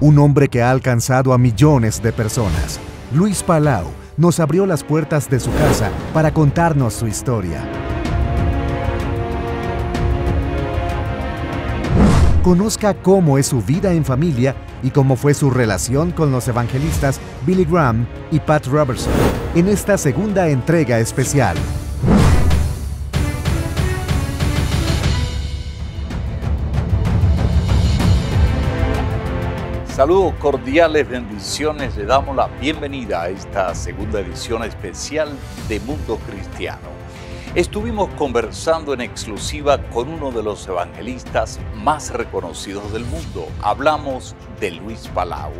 Un hombre que ha alcanzado a millones de personas. Luis Palau nos abrió las puertas de su casa para contarnos su historia. Conozca cómo es su vida en familia y cómo fue su relación con los evangelistas Billy Graham y Pat Robertson en esta segunda entrega especial. Saludos cordiales, bendiciones. Le damos la bienvenida a esta segunda edición especial de Mundo Cristiano. Estuvimos conversando en exclusiva con uno de los evangelistas más reconocidos del mundo. Hablamos de Luis Palau.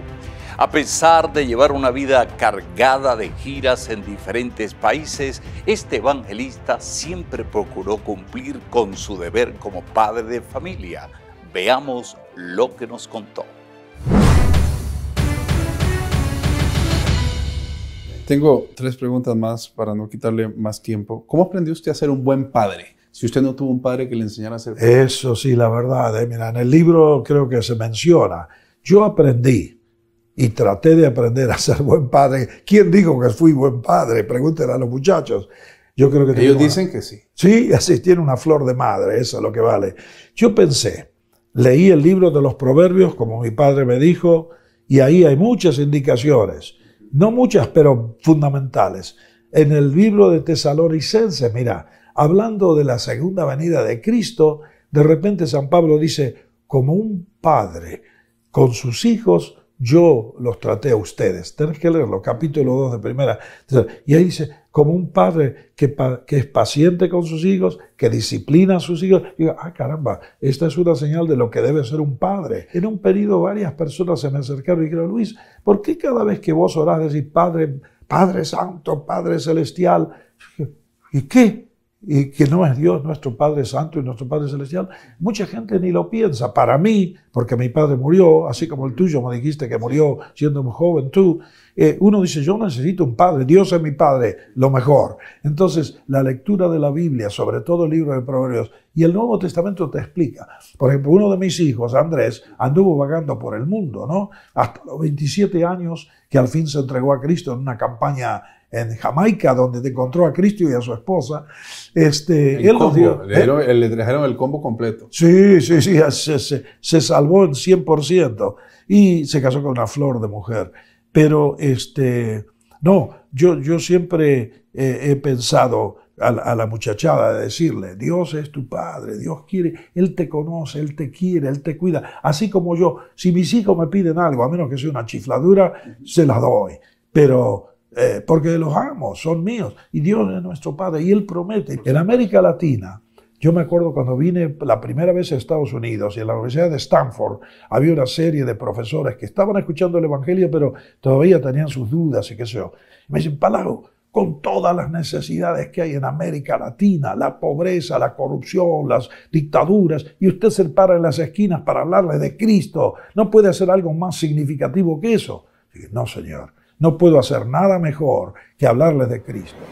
A pesar de llevar una vida cargada de giras en diferentes países, este evangelista siempre procuró cumplir con su deber como padre de familia. Veamos lo que nos contó. Tengo tres preguntas más para no quitarle más tiempo. ¿Cómo aprendió usted a ser un buen padre? Si usted no tuvo un padre que le enseñara a ser Eso sí, la verdad. Eh. mira, en el libro creo que se menciona. Yo aprendí y traté de aprender a ser buen padre. ¿Quién dijo que fui buen padre? Pregúntenle a los muchachos. Yo creo que Ellos dicen que sí. Sí, así tiene una flor de madre, eso es lo que vale. Yo pensé, leí el libro de los proverbios, como mi padre me dijo, y ahí hay muchas indicaciones no muchas, pero fundamentales. En el libro de Tesalonicenses, mira, hablando de la segunda venida de Cristo, de repente San Pablo dice, como un padre con sus hijos yo los traté a ustedes. Tenés que leerlo, capítulo 2 de primera. Y ahí dice, como un padre que, es paciente con sus hijos, que disciplina a sus hijos, digo, ah, caramba, esta es una señal de lo que debe ser un padre. En un periodo varias personas se me acercaron y dijeron, Luis, ¿por qué cada vez que vos orás decís, Padre, Padre Santo, Padre Celestial? ¿Y qué? y que no es Dios, nuestro Padre Santo y nuestro Padre Celestial, mucha gente ni lo piensa. Para mí, porque mi padre murió, así como el tuyo me dijiste que murió siendo muy joven tú, eh, uno dice, yo necesito un padre, Dios es mi padre, lo mejor. Entonces, la lectura de la Biblia, sobre todo el libro de Proverbios, y el Nuevo Testamento te explica. Por ejemplo, uno de mis hijos, Andrés, anduvo vagando por el mundo, ¿no? Hasta los 27 años que al fin se entregó a Cristo en una campaña en Jamaica, donde encontró a Cristo y a su esposa. Este, él combo, dio, ¿eh? le, trajeron el combo completo. Sí, sí, sí, se, se salvó en 100% y se casó con una flor de mujer. Pero este, no, yo, yo siempre eh, he pensado a la, muchachada de decirle, Dios es tu padre, Dios quiere, Él te conoce, Él te quiere, Él te cuida. Así como yo, si mis hijos me piden algo, a menos que sea una chifladura, se la doy. Pero eh, porque los amo, son míos, y Dios es nuestro Padre, y Él promete. En América Latina, yo me acuerdo cuando vine la primera vez a Estados Unidos y en la Universidad de Stanford había una serie de profesores que estaban escuchando el Evangelio, pero todavía tenían sus dudas y qué sé yo. Me dicen, Palau, con todas las necesidades que hay en América Latina, la pobreza, la corrupción, las dictaduras, y usted se para en las esquinas para hablarles de Cristo. ¿No puede hacer algo más significativo que eso? No, señor, no puedo hacer nada mejor que hablarles de Cristo.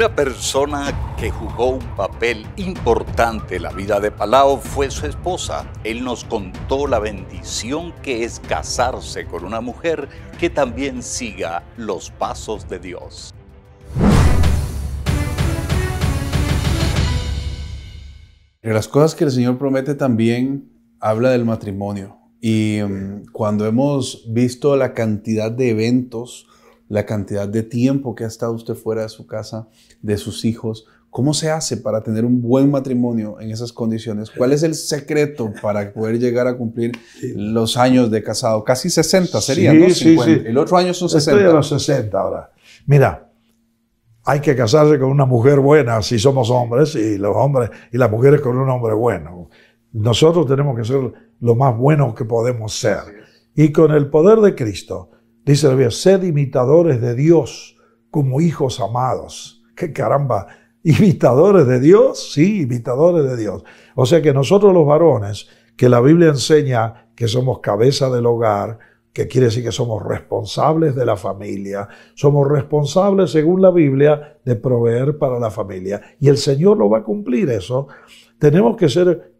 Una persona que jugó un papel importante en la vida de Palao fue su esposa. Él nos contó la bendición que es casarse con una mujer que también siga los pasos de Dios. En las cosas que el Señor promete también habla del matrimonio. Y mm, cuando hemos visto la cantidad de eventos, la cantidad de tiempo que ha estado usted fuera de su casa, de sus hijos. ¿Cómo se hace para tener un buen matrimonio en esas condiciones? ¿Cuál es el secreto para poder llegar a cumplir los años de casado? Casi 60 serían, ¿no? El otro año son 60. Estoy a los 60 ahora. Mira, hay que casarse con una mujer buena si somos hombres y los hombres y las mujeres con un hombre bueno. Nosotros tenemos que ser lo más buenos que podemos ser. Y con el poder de Cristo, Dice la Biblia, imitadores de Dios como hijos amados. ¡Qué caramba! ¿Imitadores de Dios? Sí, imitadores de Dios. O sea que nosotros los varones, que la Biblia enseña que somos cabeza del hogar, que quiere decir que somos responsables de la familia, somos responsables, según la Biblia, de proveer para la familia. Y el Señor lo va a cumplir eso. Tenemos que ser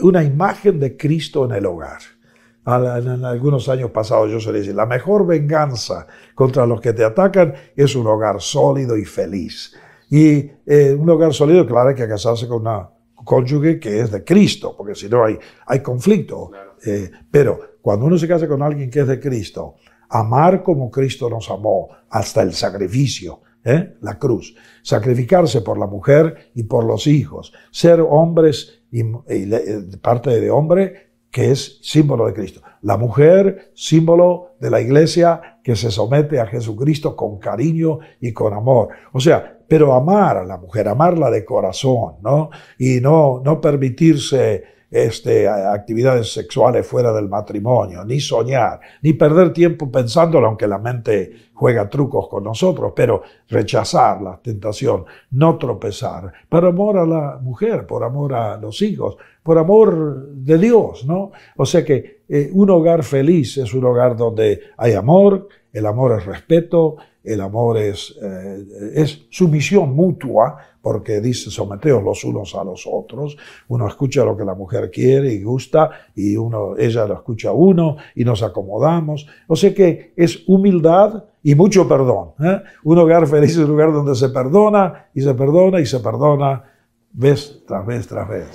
una imagen de Cristo en el hogar en algunos años pasados yo se le la mejor venganza contra los que te atacan es un hogar sólido y feliz. Y eh, un hogar sólido, claro, hay que casarse con una cónyuge que es de Cristo, porque si no hay, hay conflicto. Eh, pero cuando uno se casa con alguien que es de Cristo, amar como Cristo nos amó, hasta el sacrificio, ¿eh? la cruz, sacrificarse por la mujer y por los hijos, ser hombres y, y parte de hombre que es símbolo de Cristo. La mujer, símbolo de la iglesia que se somete a Jesucristo con cariño y con amor. O sea, pero amar a la mujer, amarla de corazón, ¿no? Y no, no permitirse este, actividades sexuales fuera del matrimonio, ni soñar, ni perder tiempo pensándolo, aunque la mente juega trucos con nosotros, pero rechazar la tentación, no tropezar, por amor a la mujer, por amor a los hijos, por amor de Dios, ¿no? O sea que eh, un hogar feliz es un hogar donde hay amor, el amor es respeto, el amor eh, es, sumisión mutua, porque dice someteos los unos a los otros, uno escucha lo que la mujer quiere y gusta, y uno, ella lo escucha a uno, y nos acomodamos. O sea que es humildad y mucho perdón. ¿eh? Un hogar feliz es un lugar donde se perdona, y se perdona, y se perdona, vez tras vez tras vez.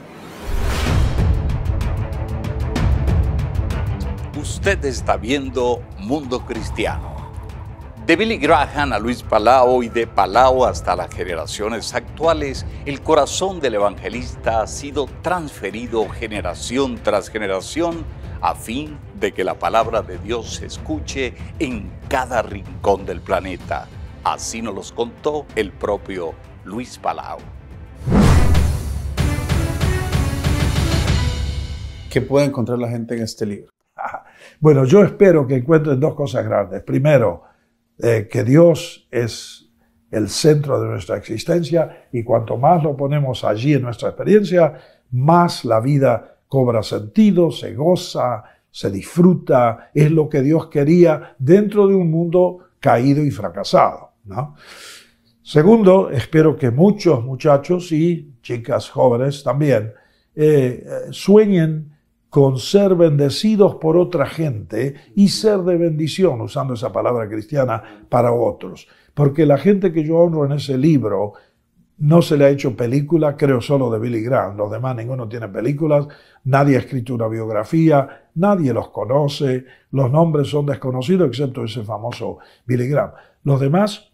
Usted está viendo Mundo Cristiano. De Billy Graham a Luis Palau y de Palau hasta las generaciones actuales, el corazón del evangelista ha sido transferido generación tras generación a fin de que la palabra de Dios se escuche en cada rincón del planeta. Así nos los contó el propio Luis Palau. ¿Qué puede encontrar la gente en este libro? Bueno, yo espero que encuentren dos cosas grandes. Primero, eh, que Dios es el centro de nuestra existencia y cuanto más lo ponemos allí en nuestra experiencia, más la vida cobra sentido, se goza, se disfruta, es lo que Dios quería dentro de un mundo caído y fracasado. Segundo, espero que muchos muchachos y chicas jóvenes también eh, eh, sueñen con ser bendecidos por otra gente y ser de bendición, usando esa palabra cristiana, para otros. Porque la gente que yo honro en ese libro no se le ha hecho película, creo solo de Billy Graham. Los demás ninguno tiene películas, nadie ha escrito una biografía, nadie los conoce, los nombres son desconocidos, excepto ese famoso Billy Graham. Los demás,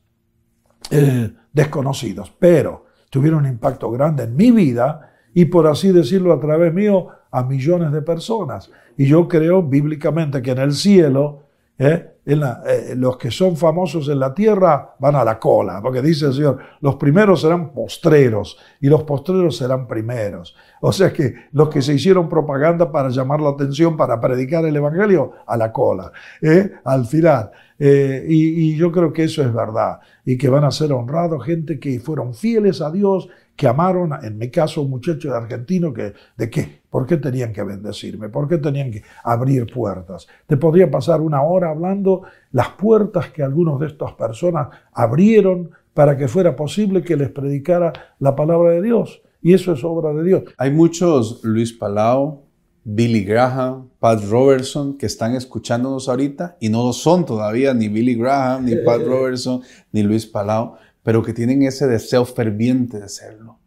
eh, desconocidos, pero tuvieron un impacto grande en mi vida y, por así decirlo, a través mío, a millones de personas. Y yo creo bíblicamente que en el cielo, ¿eh? en eh, los que son famosos en la tierra van a la cola, porque dice el Señor, los primeros serán postreros y los postreros serán primeros. O sea que los que se hicieron propaganda para llamar la atención, para predicar el Evangelio, a la cola, ¿eh? al final. y, yo creo que eso es verdad, y que van a ser honrados gente que fueron fieles a Dios, que amaron, en mi caso, un muchacho de argentino que, de qué? ¿Por qué tenían que bendecirme? ¿Por qué tenían que abrir puertas? Te podría pasar una hora hablando las puertas que algunas de estas personas abrieron para que fuera posible que les predicara la palabra de Dios. Y eso es obra de Dios. Hay muchos, Luis Palau, Billy Graham, Pat Robertson, que están escuchándonos ahorita y no son todavía ni Billy Graham, ni Pat eh, eh, eh. Robertson, ni Luis Palau, pero que tienen ese deseo ferviente de serlo.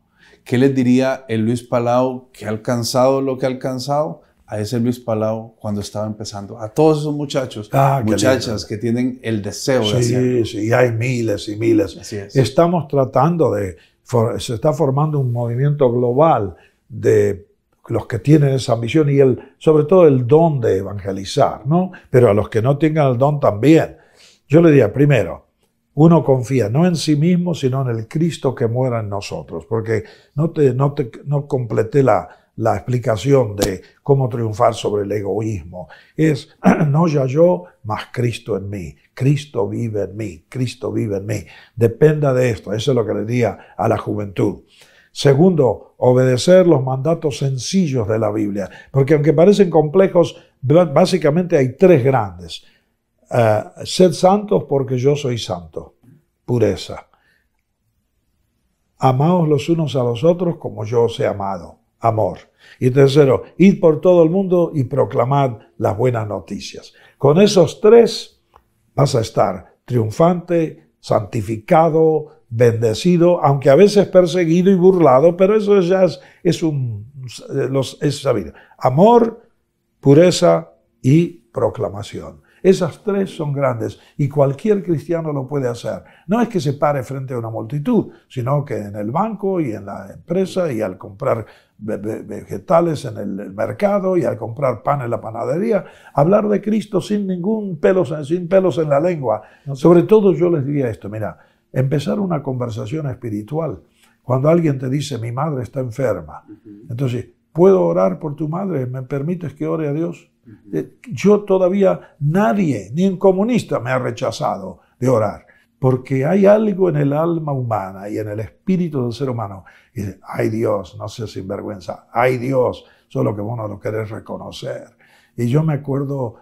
¿Qué les diría el Luis Palau que ha alcanzado lo que ha alcanzado? a ese Luis Palau cuando estaba empezando. A todos esos muchachos, ah, muchachas que tienen el deseo de hacerlo. Sí, sí, hay miles y miles. Estamos tratando de, se está formando un movimiento global de los que tienen esa ambición y el, sobre todo el don de evangelizar, ¿no? Pero a los que no tengan el don también. Yo le diría, primero, uno confía no en sí mismo, sino en el Cristo que muera en nosotros. Porque no, te, no, no completé la, la explicación de cómo triunfar sobre el egoísmo. Es, no ya yo, más Cristo en mí. Cristo vive en mí, Cristo vive en mí. Dependa de esto, eso es lo que le diría a la juventud. Segundo, obedecer los mandatos sencillos de la Biblia, porque aunque parecen complejos, básicamente hay tres grandes ser eh, sed santos porque yo soy santo. Pureza. Amaos los unos a los otros como yo os he amado. Amor. Y tercero, id por todo el mundo y proclamad las buenas noticias. Con esos tres vas a estar triunfante, santificado, bendecido, aunque a veces perseguido y burlado, pero eso ya es, un, es sabido. Amor, pureza y proclamación. Esas tres son grandes y cualquier cristiano lo puede hacer. No es que se pare frente a una multitud, sino que en el banco y en la empresa y al comprar vegetales en el mercado y al comprar pan en la panadería, hablar de Cristo sin ningún pelos, sin pelos en la lengua. Sobre todo yo les diría esto, mira, empezar una conversación espiritual. Cuando alguien te dice, mi madre está enferma, entonces, ¿puedo orar por tu madre? ¿Me permites que ore a Dios? Eh, yo todavía nadie, ni un comunista, me ha rechazado de orar, porque hay algo en el alma humana y en el espíritu del ser humano. Y dice, ay Dios, no seas sinvergüenza, hay Dios, solo que vos no lo querés reconocer. Y yo me acuerdo,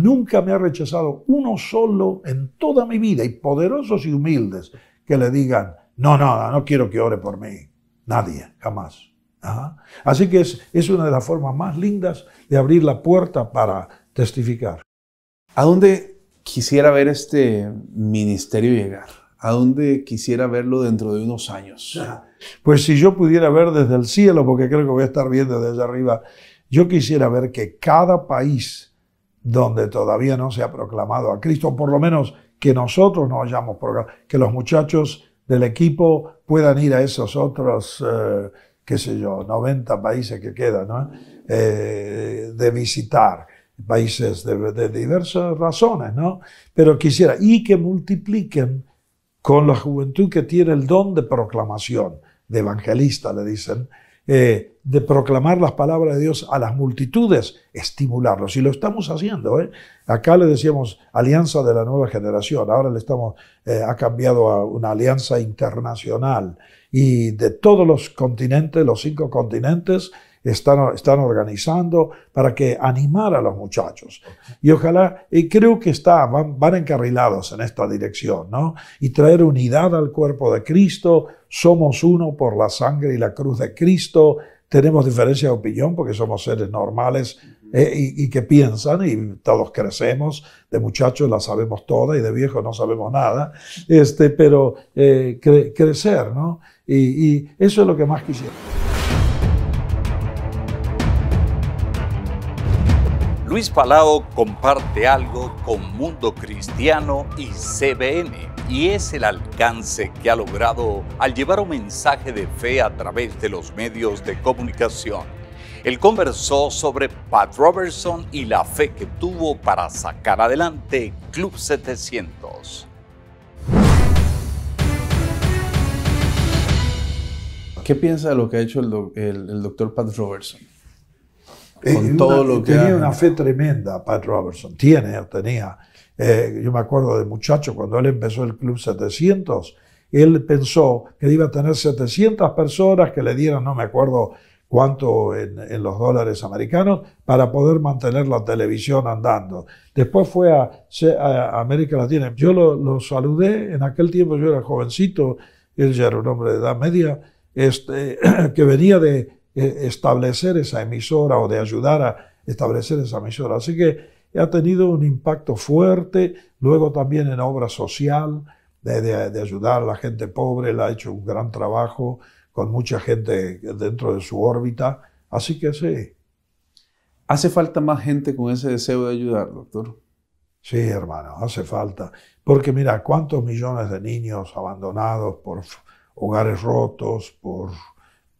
nunca me ha rechazado uno solo en toda mi vida, y poderosos y humildes, que le digan, no, no, no quiero que ore por mí. Nadie, jamás. Así que es, una de las formas más lindas de abrir la puerta para testificar. ¿A dónde quisiera ver este ministerio llegar? ¿A dónde quisiera verlo dentro de unos años? Pues si yo pudiera ver desde el cielo, porque creo que voy a estar viendo desde arriba, yo quisiera ver que cada país donde todavía no se ha proclamado a Cristo, por lo menos que nosotros no hayamos proclamado, que los muchachos del equipo puedan ir a esos otros... Eh, qué sé yo, 90 países que quedan, eh, de visitar países de, diversas razones, ¿no? Pero quisiera, y que multipliquen con la juventud que tiene el don de proclamación, de evangelista, le dicen, eh, de proclamar las palabras de Dios a las multitudes, estimularlos. Y lo estamos haciendo. ¿eh? Acá le decíamos alianza de la nueva generación, ahora le estamos, ha cambiado a una alianza internacional y de todos los continentes, los cinco continentes, están, están organizando para que animar a los muchachos. Y ojalá, y creo que está, van, encarrilados en esta dirección, ¿no? Y traer unidad al cuerpo de Cristo, somos uno por la sangre y la cruz de Cristo, tenemos diferencia de opinión porque somos seres normales eh, y, que piensan y todos crecemos, de muchachos la sabemos toda y de viejos no sabemos nada, este, pero eh, crecer, ¿no? Y, eso es lo que más quisiera. Luis Palao comparte algo con Mundo Cristiano y CBN y es el alcance que ha logrado al llevar un mensaje de fe a través de los medios de comunicación. Él conversó sobre Pat Robertson y la fe que tuvo para sacar adelante Club 700. ¿Qué piensa de lo que ha hecho el, doctor Pat Robertson? Eh, Con todo lo que tenía una fe tremenda, Pat Robertson. Tiene, tenía. Eh, yo me acuerdo de muchacho, cuando él empezó el Club 700, él pensó que iba a tener 700 personas que le dieran, no me acuerdo cuánto en, en, los dólares americanos, para poder mantener la televisión andando. Después fue a, América Latina. Yo lo, lo, saludé, en aquel tiempo yo era jovencito, él ya era un hombre de edad media, este, que venía de eh, establecer esa emisora o de ayudar a establecer esa emisora. Así que ha tenido un impacto fuerte, luego también en obra social, de, ayudar a la gente pobre, le ha hecho un gran trabajo con mucha gente dentro de su órbita, así que sí. ¿Hace falta más gente con ese deseo de ayudar, doctor? Sí, hermano, hace falta. Porque mira, cuántos millones de niños abandonados por hogares rotos, por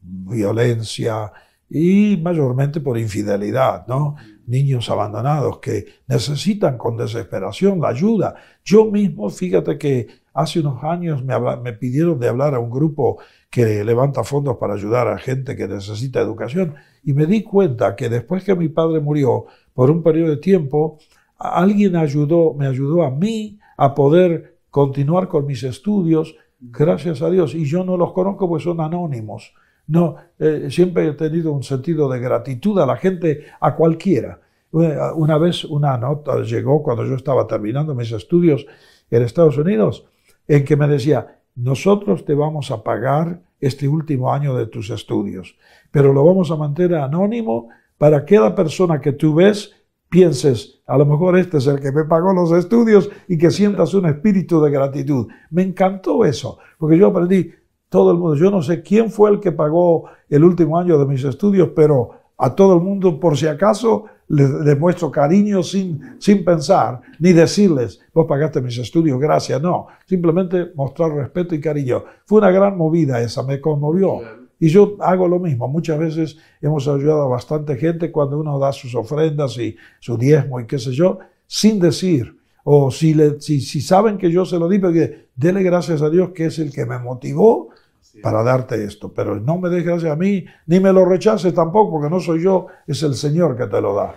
violencia y mayormente por infidelidad, ¿no? Niños abandonados que necesitan con desesperación la ayuda. Yo mismo, fíjate que hace unos años me, pidieron de hablar a un grupo que levanta fondos para ayudar a gente que necesita educación y me di cuenta que después que mi padre murió, por un periodo de tiempo, alguien me ayudó a mí a poder continuar con mis estudios Gracias a Dios. Y yo no los conozco porque son anónimos. No, eh, siempre he tenido un sentido de gratitud a la gente, a cualquiera. Una vez una nota llegó cuando yo estaba terminando mis estudios en Estados Unidos, en que me decía, nosotros te vamos a pagar este último año de tus estudios, pero lo vamos a mantener anónimo para cada persona que tú ves pienses, a lo mejor este es el que me pagó los estudios y que sientas un espíritu de gratitud. Me encantó eso, porque yo aprendí todo el mundo. Yo no sé quién fue el que pagó el último año de mis estudios, pero a todo el mundo, por si acaso, les demuestro cariño sin, sin pensar, ni decirles, vos pagaste mis estudios, gracias. No, simplemente mostrar respeto y cariño. Fue una gran movida esa, me conmovió. Y yo hago lo mismo. Muchas veces hemos ayudado a bastante gente cuando uno da sus ofrendas y su diezmo y qué sé yo, sin decir. O si, le, si, saben que yo se lo di, que dele gracias a Dios que es el que me motivó para darte esto. Pero no me des gracias a mí, ni me lo rechaces tampoco, porque no soy yo, es el Señor que te lo da.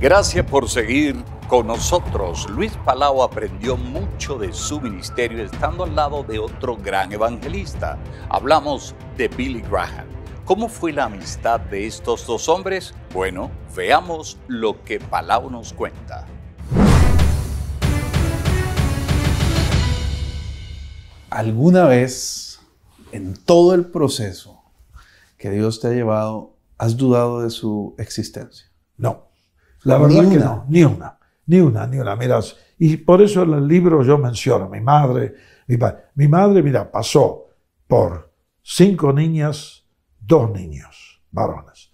Gracias por seguir con nosotros, Luis Palau aprendió mucho de su ministerio estando al lado de otro gran evangelista. Hablamos de Billy Graham. ¿Cómo fue la amistad de estos dos hombres? Bueno, veamos lo que Palau nos cuenta. ¿Alguna vez en todo el proceso que Dios te ha llevado, has dudado de su existencia? No. La verdad que no, ni una. Ni una, ni una. Mira, y por eso en el libro yo menciono mi madre. Mi, mi madre, mira, pasó por cinco niñas, dos niños, varones.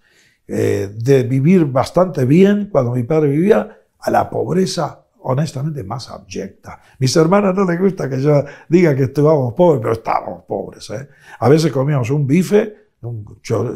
Eh, de vivir bastante bien cuando mi padre vivía, a la pobreza honestamente más abyecta. Mis hermanas no les gusta que yo diga que estábamos pobres, pero estábamos pobres. ¿eh? A veces comíamos un bife, un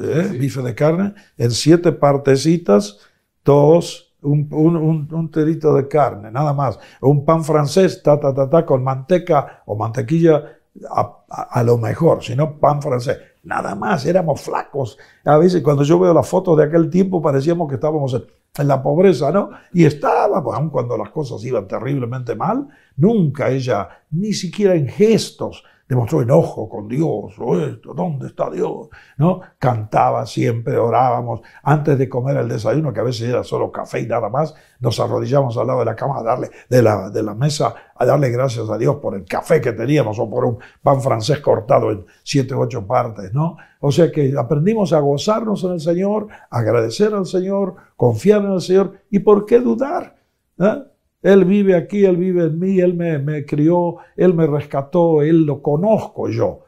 ¿eh? bife de carne, en siete partecitas, todos un, un, terito de carne, nada más, un pan francés, ta, ta, ta, ta, con manteca o mantequilla a, lo mejor, sino pan francés. Nada más, éramos flacos. A veces cuando yo veo las fotos de aquel tiempo parecíamos que estábamos en la pobreza, ¿no? Y estábamos, pues, aun cuando las cosas iban terriblemente mal, nunca ella, ni siquiera en gestos, demostró enojo con Dios, o esto, ¿dónde está Dios? ¿No? Cantaba siempre, orábamos. Antes de comer el desayuno, que a veces era solo café y nada más, nos arrodillamos al lado de la cama a darle, de la, de la mesa, a darle gracias a Dios por el café que teníamos o por un pan francés cortado en siete u ocho partes, ¿no? O sea que aprendimos a gozarnos en el Señor, agradecer al Señor, confiar en el Señor y por qué dudar. ¿eh? Él vive aquí, Él vive en mí, Él me, crió, Él me rescató, Él lo conozco yo.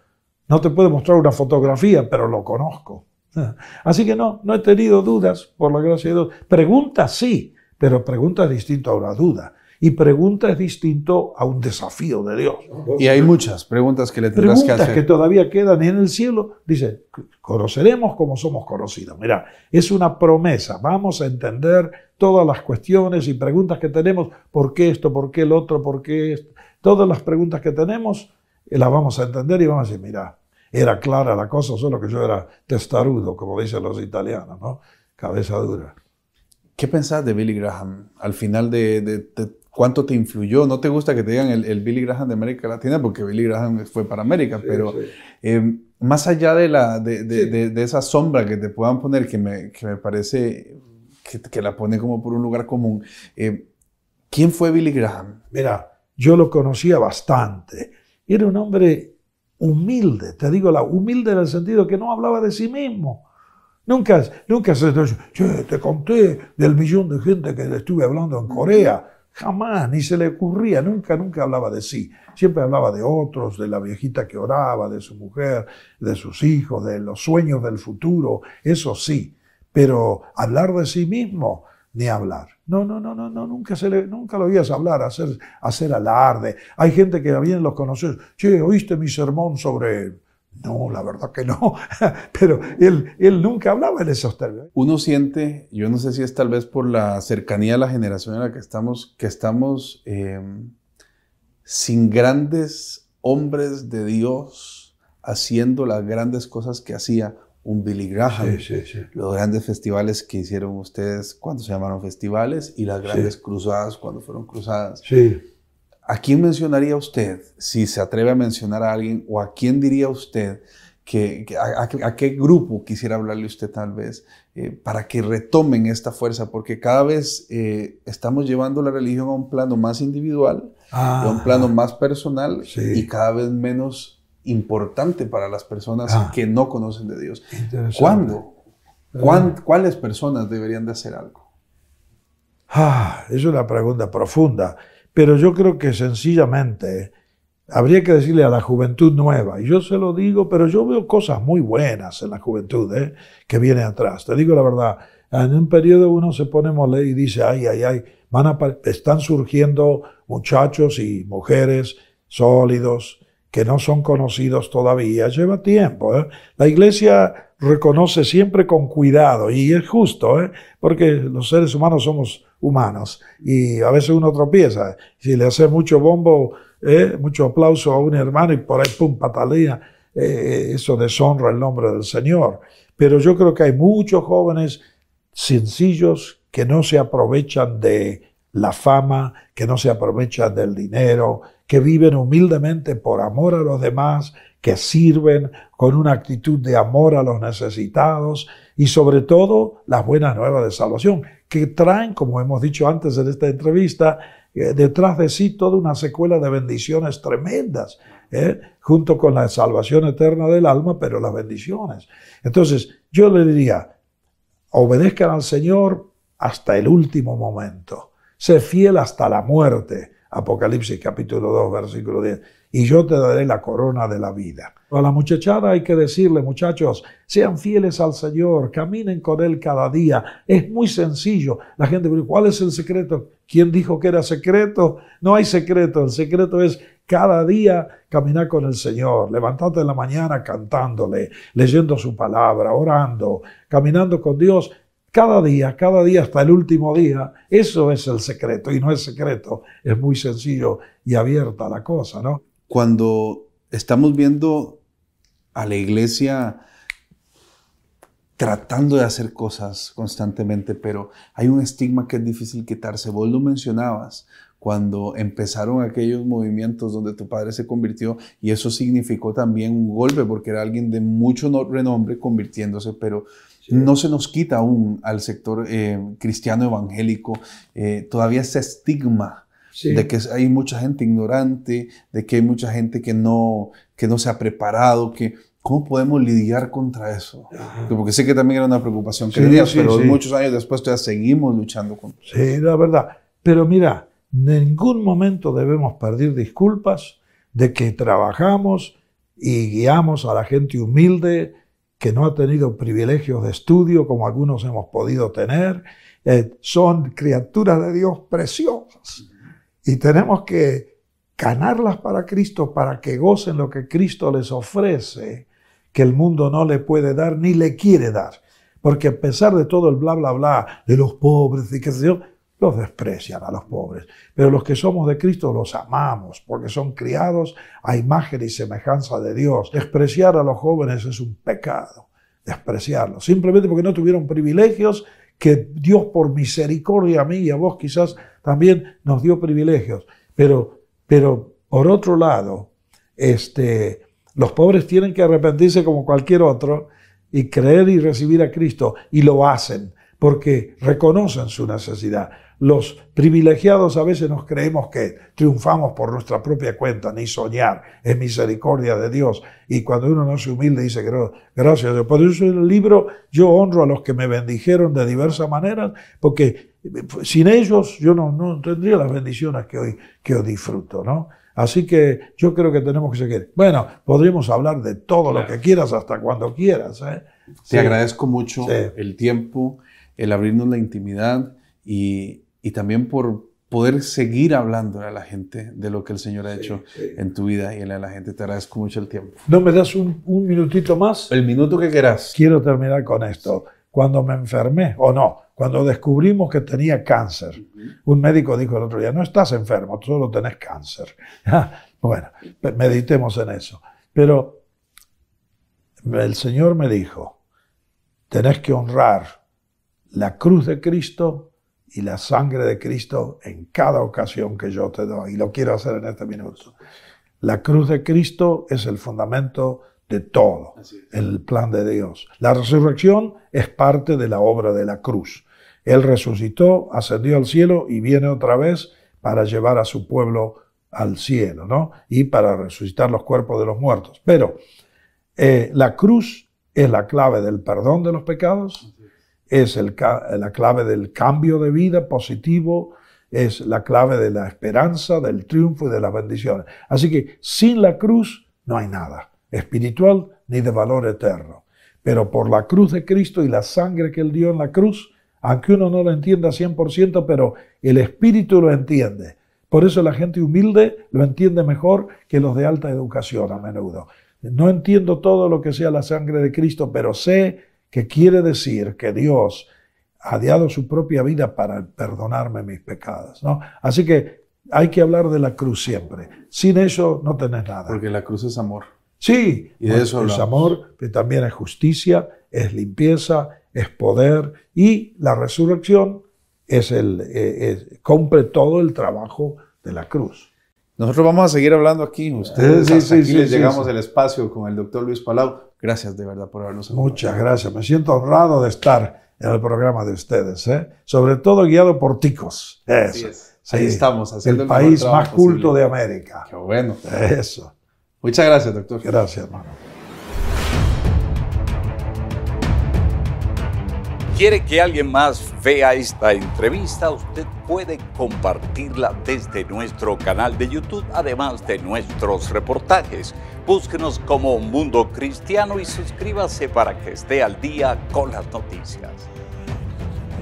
No te puedo mostrar una fotografía, pero lo conozco. Así que no, no he tenido dudas, por la gracia de Dios. Preguntas sí, pero preguntas distinto a una duda. Y pregunta es distinto a un desafío de Dios. Y hay muchas preguntas que le tendrás que hacer. que todavía quedan en el cielo. Dice, conoceremos como somos conocidos. Mira, es una promesa. Vamos a entender todas las cuestiones y preguntas que tenemos. ¿Por qué esto? ¿Por qué el otro? ¿Por qué esto? Todas las preguntas que tenemos eh, las vamos a entender y vamos a decir, mira, era clara la cosa, solo que yo era testarudo, como dicen los italianos, ¿no? Cabeza dura. ¿Qué pensás de Billy Graham al final de cuánto te influyó. No te gusta que te digan el, Billy Graham de América Latina, porque Billy Graham fue para América, pero eh, más allá de, la, de, de, de, esa sombra que te puedan poner, que me, que me parece que, la pone como por un lugar común, eh, ¿quién fue Billy Graham? Mira, yo lo conocía bastante. Era un hombre humilde, te digo, la humilde en el sentido que no hablaba de sí mismo. Nunca, nunca se te conté del millón de gente que estuve hablando en Corea. Jamás, ni se le ocurría, nunca, nunca hablaba de sí. Siempre hablaba de otros, de la viejita que oraba, de su mujer, de sus hijos, de los sueños del futuro, eso sí. Pero hablar de sí mismo, ni hablar. No, no, no, no, no nunca, se le, nunca lo oías hablar, hacer, hacer alarde. Hay gente que bien los conoces che, ¿oíste mi sermón sobre no, la verdad que no. Pero él, él nunca hablaba de esos términos. Uno siente, yo no sé si es tal vez por la cercanía a la generación en la que estamos, que estamos em, sin grandes hombres de Dios haciendo las grandes cosas que hacía un Billy Graham, sí, sí, sí. los grandes festivales que hicieron ustedes cuando se llamaron festivales y las grandes cruzadas cuando fueron cruzadas. Sí ¿A quién mencionaría usted, si se atreve a mencionar a alguien, o a quién diría usted que, a, qué grupo quisiera hablarle usted tal vez, eh, para que retomen esta fuerza? Porque cada vez eh, estamos llevando la religión a un plano más individual, a un plano ah. más personal y cada vez menos importante para las personas ah. que no conocen de Dios. ¿Cuándo? Ah. ¿Cuáles personas deberían de hacer algo? es una pregunta profunda pero yo creo que sencillamente habría que decirle a la juventud nueva, y yo se lo digo, pero yo veo cosas muy buenas en la juventud ¿eh? que viene atrás. Te digo la verdad, en un periodo uno se pone mole y dice, ay, ay, ay, van a están surgiendo muchachos y mujeres sólidos que no son conocidos todavía. Lleva tiempo. ¿eh? La iglesia reconoce siempre con cuidado y es justo, ¿eh? porque los seres humanos somos humanos. Y a veces uno tropieza. Si le hace mucho bombo, eh, mucho aplauso a un hermano y por ahí, pum, patalea, eh, eso deshonra el nombre del Señor. Pero yo creo que hay muchos jóvenes sencillos que no se aprovechan de la fama, que no se aprovechan del dinero, que viven humildemente por amor a los demás, que sirven con una actitud de amor a los necesitados y sobre todo las buenas nuevas de salvación, que traen, como hemos dicho antes en esta entrevista, eh, detrás de sí toda una secuela de bendiciones tremendas, ¿eh? junto con la salvación eterna del alma, pero las bendiciones. Entonces, yo le diría, obedezcan al Señor hasta el último momento, sé fiel hasta la muerte. Apocalipsis capítulo 2, versículo 10 y yo te daré la corona de la vida. A la muchachada hay que decirle, muchachos, sean fieles al Señor, caminen con Él cada día. Es muy sencillo. La gente dice, ¿cuál es el secreto? ¿Quién dijo que era secreto? No hay secreto. El secreto es cada día caminar con el Señor, levantarte en la mañana cantándole, leyendo su palabra, orando, caminando con Dios. Cada día, cada día hasta el último día, eso es el secreto y no es secreto, es muy sencillo y abierta la cosa, ¿no? cuando estamos viendo a la iglesia tratando de hacer cosas constantemente, pero hay un estigma que es difícil quitarse. Vos lo mencionabas cuando empezaron aquellos movimientos donde tu padre se convirtió y eso significó también un golpe porque era alguien de mucho renombre convirtiéndose, pero no se nos quita aún al sector eh, cristiano evangélico eh, todavía ese estigma de que hay mucha gente ignorante, de que hay mucha gente que no, que no se ha preparado, que... ¿Cómo podemos lidiar contra eso? Porque sé que también era una preocupación que pero muchos años después ya seguimos luchando contra eso. Sí, la verdad. Pero mira, en ningún momento debemos perder disculpas de que trabajamos y guiamos a la gente humilde, que no ha tenido privilegios de estudio como algunos hemos podido tener, eh, son criaturas de Dios preciosas. Y tenemos que ganarlas para Cristo para que gocen lo que Cristo les ofrece, que el mundo no le puede dar ni le quiere dar. Porque a pesar de todo el bla, bla, bla, de los pobres, y que sé los desprecian a los pobres. Pero los que somos de Cristo los amamos, porque son criados a imagen y semejanza de Dios. Despreciar a los jóvenes es un pecado, despreciarlos, simplemente porque no tuvieron privilegios que Dios por misericordia a mí y a vos quizás también nos dio privilegios. Pero, pero por otro lado, este, los pobres tienen que arrepentirse como cualquier otro y creer y recibir a Cristo. Y lo hacen porque reconocen su necesidad. Los privilegiados a veces nos creemos que triunfamos por nuestra propia cuenta, ni soñar, es misericordia de Dios. Y cuando uno no se humilde dice, gracias a Dios. Por eso en el libro yo honro a los que me bendijeron de diversas maneras, porque pues, sin ellos yo no, tendría las bendiciones que hoy, que disfruto, ¿no? Así que yo creo que tenemos que seguir. Bueno, podríamos hablar de todo lo que quieras hasta cuando quieras. ¿eh? Te agradezco mucho el tiempo, el abrirnos la intimidad y y también por poder seguir hablando a la gente de lo que el Señor ha hecho en tu vida y en la, gente. Te agradezco mucho el tiempo. ¿No me das un, minutito más? El minuto que quieras. Quiero terminar con esto. Cuando me enfermé, o no, cuando descubrimos que tenía cáncer, un médico dijo el otro día, no estás enfermo, solo tenés cáncer. bueno, meditemos en eso. Pero el Señor me dijo, tenés que honrar la cruz de Cristo y la sangre de Cristo en cada ocasión que yo te doy. Y lo quiero hacer en este minuto. La cruz de Cristo es el fundamento de todo, el plan de Dios. La resurrección es parte de la obra de la cruz. Él resucitó, ascendió al cielo y viene otra vez para llevar a su pueblo al cielo, ¿no? Y para resucitar los cuerpos de los muertos. Pero eh, la cruz es la clave del perdón de los pecados, es la clave del cambio de vida positivo, es la clave de la esperanza, del triunfo y de las bendiciones. Así que sin la cruz no hay nada espiritual ni de valor eterno. Pero por la cruz de Cristo y la sangre que Él dio en la cruz, aunque uno no lo entienda 100%, pero el espíritu lo entiende. Por eso la gente humilde lo entiende mejor que los de alta educación a menudo. No entiendo todo lo que sea la sangre de Cristo, pero sé que quiere decir que Dios ha dado su propia vida para perdonarme mis pecados. ¿no? Así que hay que hablar de la cruz siempre. Sin eso no tenés nada. Porque la cruz es amor. Sí, y de eso es amor, pero también es justicia, es limpieza, es poder y la resurrección es el, eh, compre todo el trabajo de la cruz. Nosotros vamos a seguir hablando aquí. Ustedes sí, sí, sí, llegamos el espacio con el doctor Luis Palau. Gracias de verdad por habernos acompañado. Muchas gracias. Me siento honrado de estar en el programa de ustedes, ¿eh? sobre todo guiado por ticos. Eso. Ahí estamos, haciendo el, país más culto de América. Qué bueno. Eso. Muchas gracias, doctor. Gracias, hermano. quiere que alguien más vea esta entrevista, usted puede compartirla desde nuestro canal de YouTube, además de nuestros reportajes. Búsquenos como Mundo Cristiano y suscríbase para que esté al día con las noticias.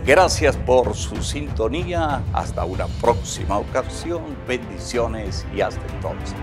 Gracias por su sintonía. Hasta una próxima ocasión. Bendiciones y hasta entonces.